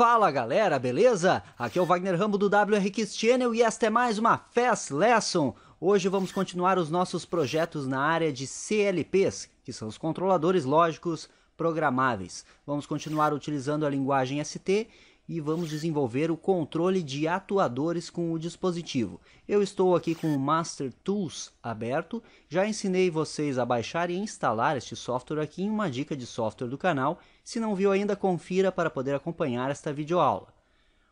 Fala galera, beleza? Aqui é o Wagner Rambo do WRX Channel e esta é mais uma Fast Lesson. Hoje vamos continuar os nossos projetos na área de CLPs, que são os controladores lógicos programáveis. Vamos continuar utilizando a linguagem ST e vamos desenvolver o controle de atuadores com o dispositivo. Eu estou aqui com o Master Tools aberto, já ensinei vocês a baixar e instalar este software aqui em uma dica de software do canal, se não viu ainda confira para poder acompanhar esta videoaula.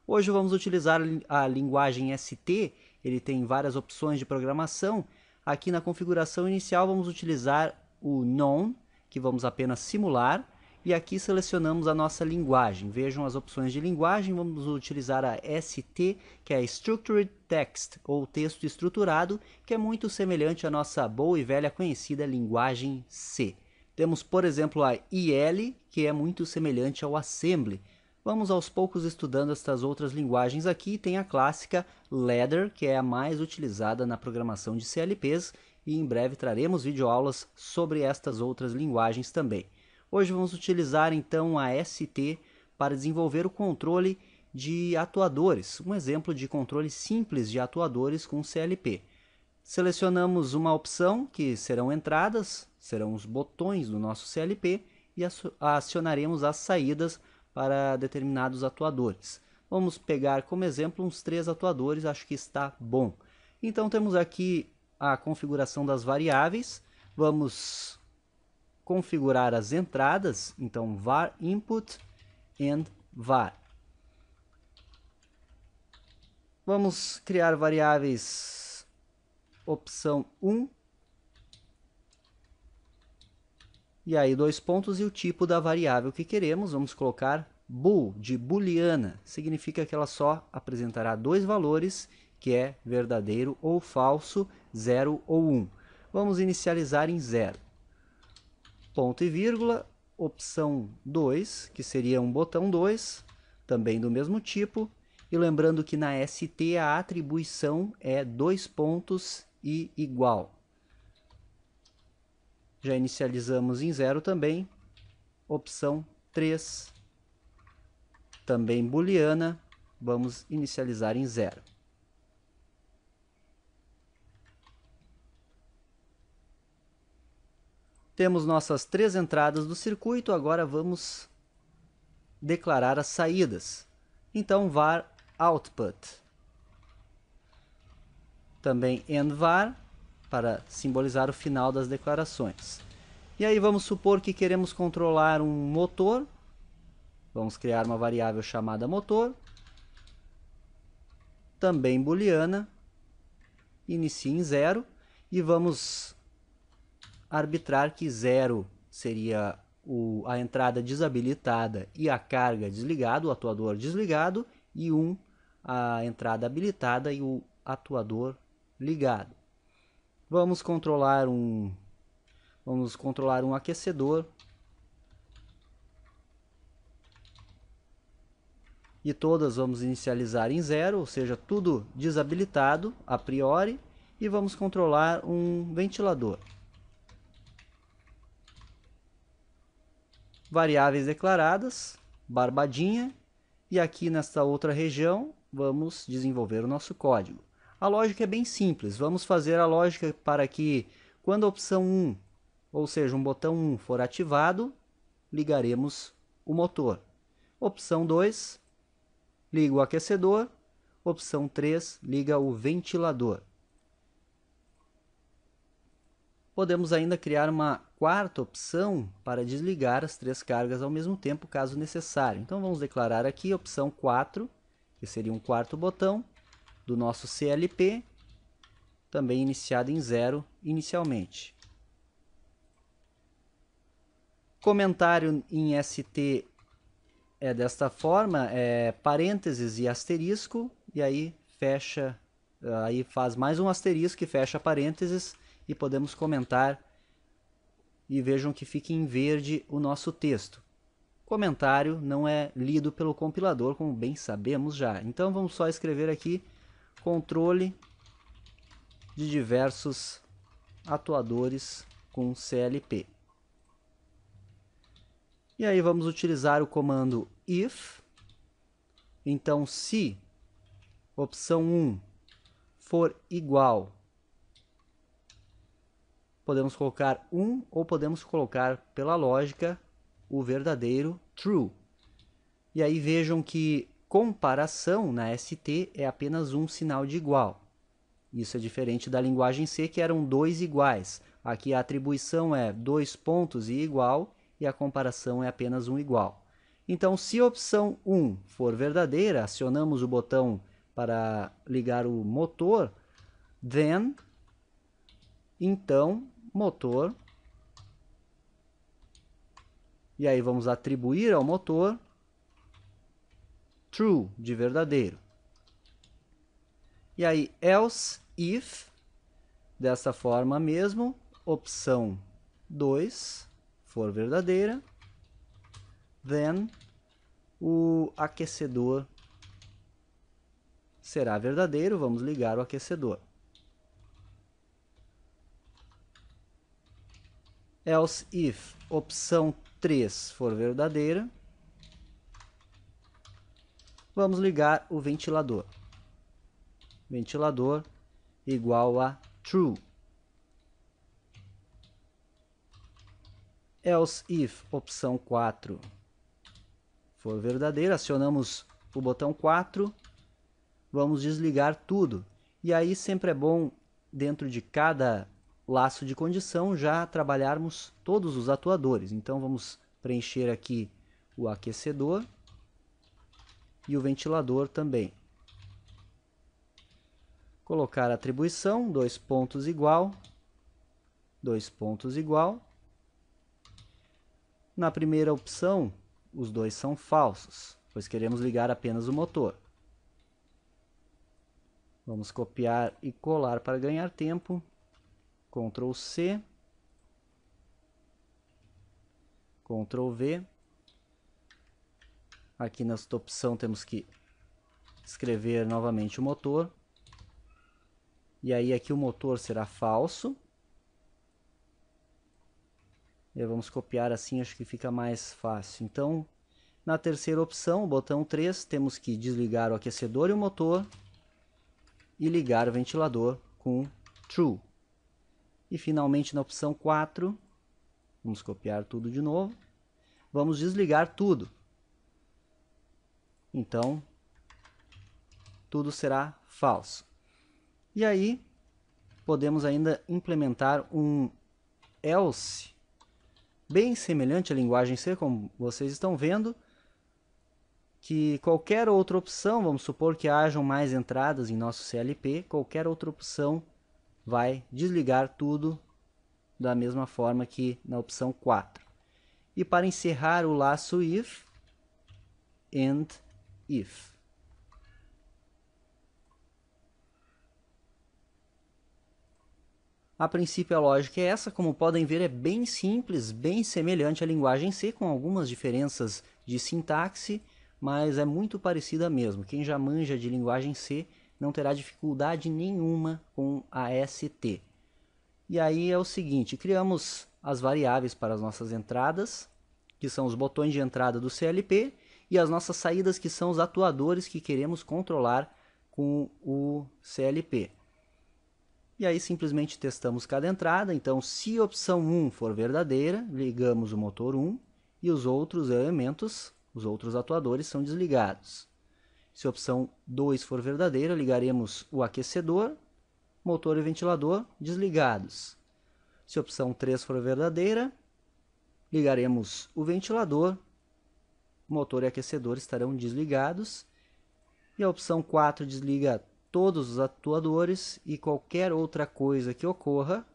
Hoje vamos utilizar a linguagem ST, ele tem várias opções de programação, aqui na configuração inicial vamos utilizar o non, que vamos apenas simular, e aqui selecionamos a nossa linguagem. Vejam as opções de linguagem. Vamos utilizar a ST, que é Structured Text, ou texto estruturado, que é muito semelhante à nossa boa e velha conhecida linguagem C. Temos, por exemplo, a IL, que é muito semelhante ao Assembly. Vamos aos poucos estudando estas outras linguagens aqui. Tem a clássica Ladder, que é a mais utilizada na programação de CLPs, e em breve traremos videoaulas sobre estas outras linguagens também. Hoje vamos utilizar então a ST para desenvolver o controle de atuadores, um exemplo de controle simples de atuadores com CLP. Selecionamos uma opção que serão entradas, serão os botões do nosso CLP e acionaremos as saídas para determinados atuadores. Vamos pegar como exemplo uns três atuadores, acho que está bom. Então temos aqui a configuração das variáveis, vamos configurar as entradas, então var input and var. Vamos criar variáveis opção 1 e aí dois pontos e o tipo da variável que queremos, vamos colocar bool de booleana, significa que ela só apresentará dois valores, que é verdadeiro ou falso, 0 ou 1. Um. Vamos inicializar em 0 ponto e vírgula, opção 2, que seria um botão 2, também do mesmo tipo. E lembrando que na ST a atribuição é dois pontos e igual. Já inicializamos em zero também. Opção 3, também booleana, vamos inicializar em zero. Temos nossas três entradas do circuito, agora vamos declarar as saídas. Então var output. Também endvar para simbolizar o final das declarações. E aí vamos supor que queremos controlar um motor. Vamos criar uma variável chamada motor. Também booleana. Inicia em zero. E vamos arbitrar que zero seria o, a entrada desabilitada e a carga desligado, o atuador desligado, e 1 um, a entrada habilitada e o atuador ligado. Vamos controlar um vamos controlar um aquecedor e todas vamos inicializar em zero, ou seja, tudo desabilitado a priori e vamos controlar um ventilador. variáveis declaradas, barbadinha, e aqui nesta outra região vamos desenvolver o nosso código. A lógica é bem simples, vamos fazer a lógica para que quando a opção 1, ou seja, um botão 1 for ativado, ligaremos o motor. Opção 2, liga o aquecedor. Opção 3, liga o ventilador. Podemos ainda criar uma quarta opção para desligar as três cargas ao mesmo tempo, caso necessário. Então vamos declarar aqui a opção 4, que seria um quarto botão do nosso CLP, também iniciado em zero inicialmente. Comentário em ST é desta forma, é parênteses e asterisco, e aí fecha, aí faz mais um asterisco que fecha parênteses, e podemos comentar. E vejam que fica em verde o nosso texto. Comentário não é lido pelo compilador, como bem sabemos já. Então vamos só escrever aqui controle de diversos atuadores com CLP. E aí vamos utilizar o comando if. Então se opção 1 for igual podemos colocar um ou podemos colocar, pela lógica, o verdadeiro true. E aí vejam que comparação na ST é apenas um sinal de igual. Isso é diferente da linguagem C, que eram dois iguais. Aqui a atribuição é dois pontos e igual, e a comparação é apenas um igual. Então, se a opção 1 for verdadeira, acionamos o botão para ligar o motor, then, então, motor. E aí vamos atribuir ao motor true, de verdadeiro. E aí else if, dessa forma mesmo, opção 2 for verdadeira, then o aquecedor será verdadeiro, vamos ligar o aquecedor. Else if opção 3 for verdadeira, vamos ligar o ventilador. Ventilador igual a true. Else if opção 4 for verdadeira, acionamos o botão 4, vamos desligar tudo. E aí sempre é bom, dentro de cada laço de condição já trabalharmos todos os atuadores. Então vamos preencher aqui o aquecedor e o ventilador também. Colocar atribuição, dois pontos igual, dois pontos igual. Na primeira opção, os dois são falsos, pois queremos ligar apenas o motor. Vamos copiar e colar para ganhar tempo. Ctrl C, Ctrl V. Aqui nesta opção temos que escrever novamente o motor. E aí aqui o motor será falso. E vamos copiar assim, acho que fica mais fácil. Então, na terceira opção, o botão 3, temos que desligar o aquecedor e o motor e ligar o ventilador com True. E finalmente na opção 4, vamos copiar tudo de novo, vamos desligar tudo. Então, tudo será falso. E aí, podemos ainda implementar um else, bem semelhante à linguagem C, como vocês estão vendo, que qualquer outra opção, vamos supor que hajam mais entradas em nosso CLP, qualquer outra opção vai desligar tudo da mesma forma que na opção 4. E para encerrar o laço if, end if. A princípio a lógica é essa, como podem ver é bem simples, bem semelhante à linguagem C, com algumas diferenças de sintaxe, mas é muito parecida mesmo. Quem já manja de linguagem C não terá dificuldade nenhuma com a ST. E aí é o seguinte, criamos as variáveis para as nossas entradas, que são os botões de entrada do CLP, e as nossas saídas, que são os atuadores que queremos controlar com o CLP. E aí simplesmente testamos cada entrada, então se a opção 1 for verdadeira, ligamos o motor 1 e os outros elementos, os outros atuadores são desligados. Se a opção 2 for verdadeira, ligaremos o aquecedor, motor e ventilador desligados. Se a opção 3 for verdadeira, ligaremos o ventilador, motor e aquecedor estarão desligados. E a opção 4 desliga todos os atuadores e qualquer outra coisa que ocorra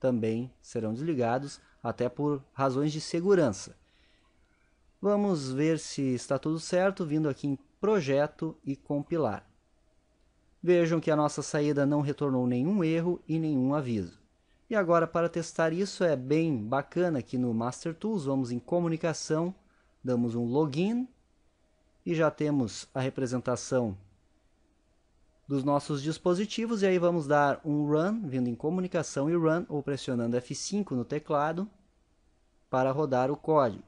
também serão desligados, até por razões de segurança. Vamos ver se está tudo certo, vindo aqui em projeto e compilar. Vejam que a nossa saída não retornou nenhum erro e nenhum aviso. E agora para testar isso é bem bacana aqui no Master Tools, vamos em comunicação, damos um login e já temos a representação dos nossos dispositivos e aí vamos dar um run, vindo em comunicação e run ou pressionando F5 no teclado para rodar o código.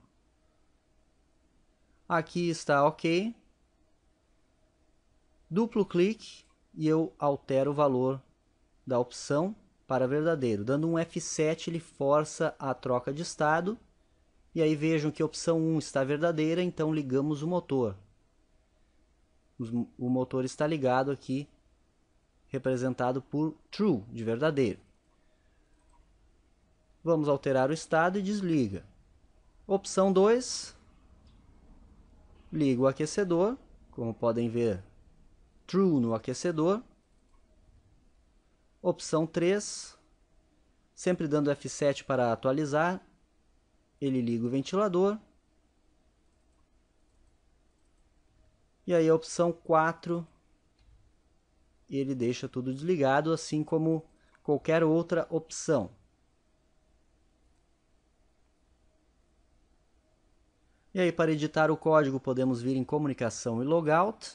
Aqui está OK. Duplo clique e eu altero o valor da opção para verdadeiro. Dando um F7, ele força a troca de estado. E aí vejam que a opção 1 está verdadeira, então ligamos o motor. O motor está ligado aqui, representado por true, de verdadeiro. Vamos alterar o estado e desliga. Opção 2, ligo o aquecedor, como podem ver, true no aquecedor. Opção 3, sempre dando F7 para atualizar, ele liga o ventilador. E aí a opção 4, ele deixa tudo desligado, assim como qualquer outra opção. E aí, para editar o código, podemos vir em comunicação e logout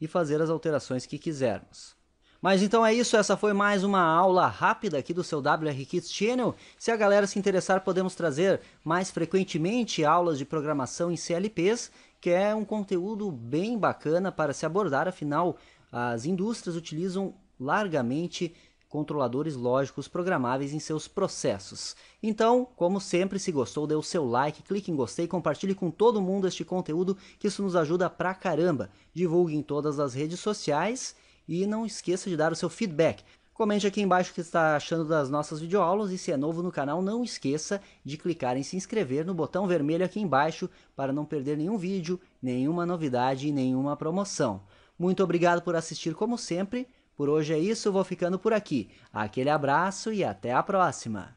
e fazer as alterações que quisermos. Mas então é isso, essa foi mais uma aula rápida aqui do seu WR Channel. Se a galera se interessar, podemos trazer mais frequentemente aulas de programação em CLPs, que é um conteúdo bem bacana para se abordar, afinal, as indústrias utilizam largamente controladores lógicos programáveis em seus processos. Então, como sempre, se gostou, dê o seu like, clique em gostei, compartilhe com todo mundo este conteúdo, que isso nos ajuda pra caramba. Divulgue em todas as redes sociais e não esqueça de dar o seu feedback. Comente aqui embaixo o que está achando das nossas videoaulas e se é novo no canal, não esqueça de clicar em se inscrever no botão vermelho aqui embaixo para não perder nenhum vídeo, nenhuma novidade e nenhuma promoção. Muito obrigado por assistir como sempre. Por hoje é isso, vou ficando por aqui. Aquele abraço e até a próxima!